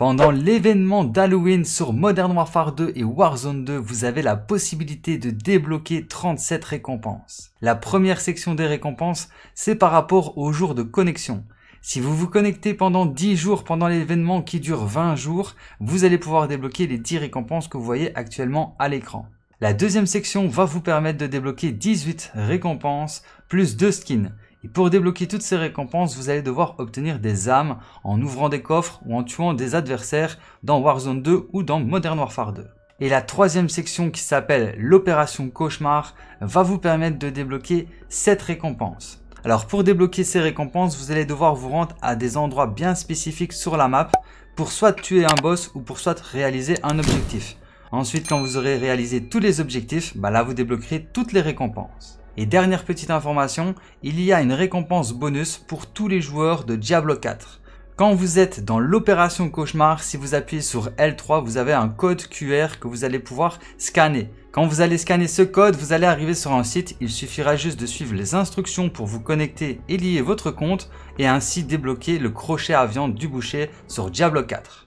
Pendant l'événement d'Halloween sur Modern Warfare 2 et Warzone 2, vous avez la possibilité de débloquer 37 récompenses. La première section des récompenses, c'est par rapport aux jours de connexion. Si vous vous connectez pendant 10 jours pendant l'événement qui dure 20 jours, vous allez pouvoir débloquer les 10 récompenses que vous voyez actuellement à l'écran. La deuxième section va vous permettre de débloquer 18 récompenses plus 2 skins. Et pour débloquer toutes ces récompenses, vous allez devoir obtenir des âmes en ouvrant des coffres ou en tuant des adversaires dans Warzone 2 ou dans Modern Warfare 2. Et la troisième section qui s'appelle l'opération cauchemar va vous permettre de débloquer cette récompense. Alors pour débloquer ces récompenses, vous allez devoir vous rendre à des endroits bien spécifiques sur la map pour soit tuer un boss ou pour soit réaliser un objectif. Ensuite, quand vous aurez réalisé tous les objectifs, bah là vous débloquerez toutes les récompenses. Et dernière petite information, il y a une récompense bonus pour tous les joueurs de Diablo 4. Quand vous êtes dans l'opération cauchemar, si vous appuyez sur L3, vous avez un code QR que vous allez pouvoir scanner. Quand vous allez scanner ce code, vous allez arriver sur un site, il suffira juste de suivre les instructions pour vous connecter et lier votre compte et ainsi débloquer le crochet à viande du boucher sur Diablo 4.